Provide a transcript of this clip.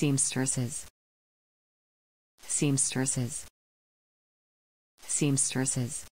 seamstresses seamstresses seamstresses